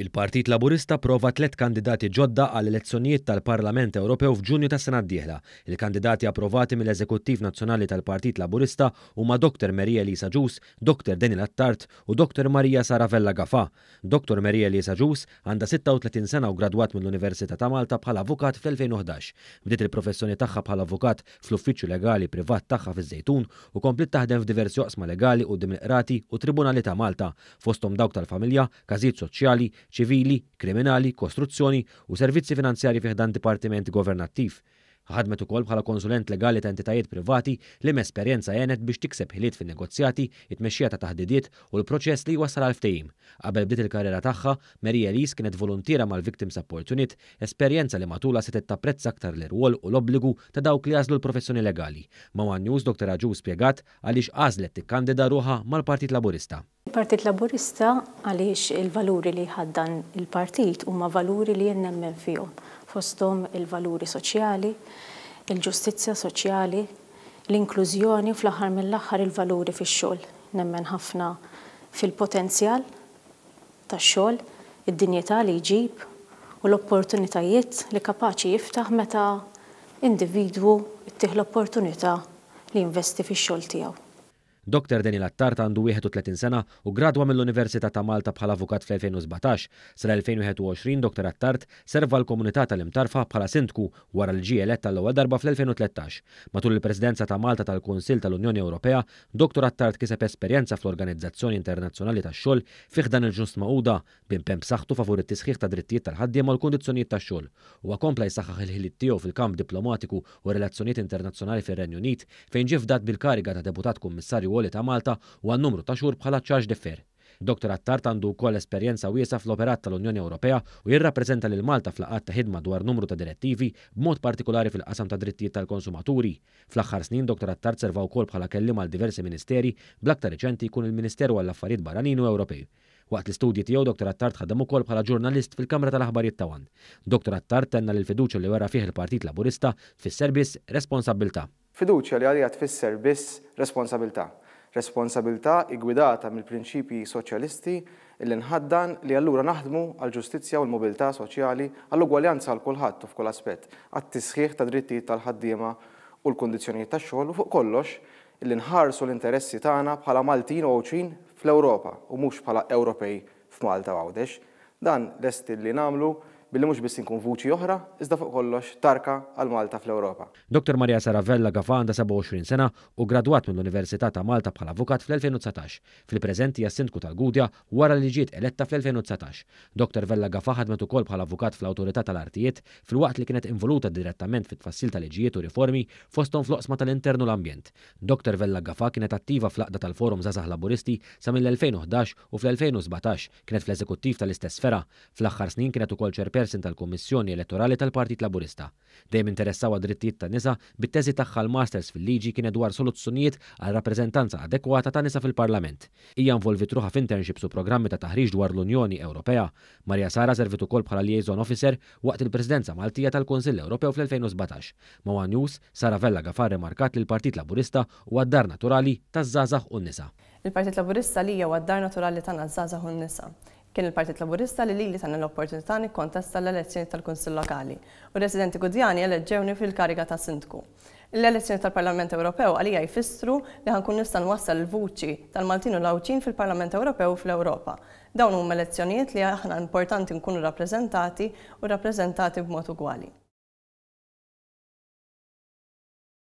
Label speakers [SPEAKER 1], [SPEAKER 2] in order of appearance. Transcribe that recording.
[SPEAKER 1] Il-Partit Laburista prova tlet kandidati ġodda għal elezzjonijiet tal-Parlament Ewropew f'Ġunju ta' sena d-dieħla. Il-kandidati approvati mill-Eżekuttiv Nazzjonali tal-Partit Laburista huma Dr. Merija Elisa Ġus, Dr. Daniel Attart u Dr. Marija Saravella Gafa. Dr. Merija Elisa Ġus għandha 36 sena u graduat mill-Università ta' Malta bħala avukat fl-2011. Bdiet il-professjoni tagħha bħala avukat fl-uffiċċju legali privat tagħha fiż-Żejtun u komplit taħdem f'diversi oqsma legali u dimliqrati u tribunali ta' Malta, fosthom dawk tal-familja, każijiet soċjali, ċivili, kriminali, kostruzzjoni u servizzi finanzjari fiħdan dipartiment governattiv. Ħadmet ukoll bħala konsulent legali ta' entitajiet privati li mesperjenza jenet biex tikseb ħiliet fin negozjati it-mexxija ta' taħdidiet u l-proċess li wasal għal ftehim. Qabel bdiet il-karriera tagħha, Maria Elise kienet volontiera mal-Victims Support Unit, esperjenza li matula se tapprezza aktar l-irwol u l-obbligu ta' dawk li għażlu l-professjoni legali. Ma' News Dr. Aġu spjegat għaliex għażlet tikkandida ruha mal-Partit Laburista.
[SPEAKER 2] Partit Laburista għaliex il-valuri li ħaddan il-partit huma valuri li jennemmen fihom. Fostom il-valuri soċjali, il-ġustizzja soċjali, l-inklużjoni u fl-aħħar mill-aħħar il-valuri fix-xogħol. Nemmen ħafna fil-potenzjal tax-xogħol, id-dinjetà li jġib u l-opportunitajiet li kapaċi jiftaħ meta individwu ittih l-opportunità li jinvesti fix-xogħol tiegħu.
[SPEAKER 1] Dr. Daniel Attart għandu 31 sena u gradwa mill-Università ta' Malta bħala avukat fl-2017. Sal-2021 Dr. Attart serva l-komunità tal-imtarfa bħala sindku wara l-ġielet tal-ewwel darba fl-2013. Matul il-Presidenza ta' Malta tal-Kunsil tal-Unjoni Ewropea, Dr. Attart kiseb esperjenza fl-Organizzazzjoni Internazzjonali tax-xogħol fih dan il-ġust maquda pemp saħħtu favur it-tisħiħ ta' drittijiet tal-ħaddiem u l-kundizzjonijiet tax-xogħol. Huwa kompla jsaħħaħ il ħilit tiegħu fil-kamp diplomatiku u relazzjonijiet internazzjonali fir-Renju Unit fejn ġifdat bil-kariga ta' deputat kummissarju Wallet ta' Malta u għal numru ta' xhur bħala ċarġ differ. Dr. Attart għandu wkoll esperjenza wiesa fl-operat tal-Unjoni Ewropea u jirrappreżenta lil Malta fl-qatt ta' ħidma dwar numru ta' direttivi b'mod partikolari fil-qasam ta' drittijiet tal-konsumaturi. Fl-aħħar snin Dr. Attart serva wkoll bħala kellim għal diversi ministeri bl-aktar riċenti jkun il-Ministeru għall-Affarijiet Barranin u Ewropej. Waqt l-istudji tiegħu Dr. Attart ħadem ukoll bħala ġurnalist fil-Kamra tal-Aħbarijiet Tawan. Dr. Attart tenna l-fiduċa li wera fih il-Partit Laburista fis-servizz responsabilta.
[SPEAKER 3] Fiduċja li għalija tfisser biss responsabilta. Responsabilta igwidata mill-prinċipji soċjalisti illi nħaddan li allura naħdmu għal ġustizzja u l-mobilità soċjali għall ugwaljanza għal kulħadd u f'kull aspett, għat-tisħiħ ta' drittijiet tal-ħaddiema u l-kondizzjonijiet tax-xogħol u fuq kollox illi nħarsu l-interessi tagħna bħala Maltin u Oċin fl-Ewropa u mhux bħala Ewropej f'Malta għawdex. Dan lest li namlu billi mhux biss inkun vuċi oħra, iżda fuq kollox tarka għal Malta fl-Ewropa.
[SPEAKER 1] Dr. Maria Saravella għandha 27 sena u gradwat mill-Università ta' Malta bħala avukat fl-2019. fil preżent hija sindku tal-Gudja wara li ġiet eletta fl-2019. Dr. Vella Gafa ħadmet ukoll bħala avukat fl-Awtorità tal-Artijiet fil-waqt li kienet involuta direttament fit-tfassil tal-liġijiet u riformi fosthom fl-oqsma tal-internu l-ambjent. Dr. Vella Gafa kienet attiva fl-aqda tal-Forum Zazah Laburisti sa mill-2011 u fl-2017 kienet fl-eżekuttiv tal-istess fera. Fl-aħħar snin kienet ukoll ċerpe chairperson tal-Kummissjoni Elettorali tal-Partit Laburista. Dejjem interessaw drittijiet ta' nisa bit-teżi tagħha l-Masters fil-liġi kien dwar soluzzjonijiet għal rappreżentanza adekwata ta' nisa fil-Parlament. Hija involvit ruħa f'internships u programmi ta' taħriġ dwar l-Unjoni Ewropea. Marja Sara servit ukoll bħala liaison officer waqt il-Presidenza Maltija tal-Kunsill Ewropew fl-2017. Mawa News Sara Vella Gafar remarkat li l-Partit Laburista u dar naturali taż-żazax u nisa
[SPEAKER 2] Il-Partit Laburista li hija dar naturali tagħna żgħażagħ u n-nisa kien il-Partit Laburista li lili sanna l-opportunità nikkontesta l-elezzjoni tal-Kunsill Lokali u residenti Gudjani eleġġewni fil-kariga ta' Sindku. L-elezzjoni tal-Parlament Ewropew għalija jfissru li ħankun nistan nwassal l-vuċi tal-Maltin u l-Awċin fil-Parlament Ewropew fl-Ewropa. Dawn huma elezzjonijiet li aħna importanti nkunu rappreżentati u rappreżentati b'mod ugwali.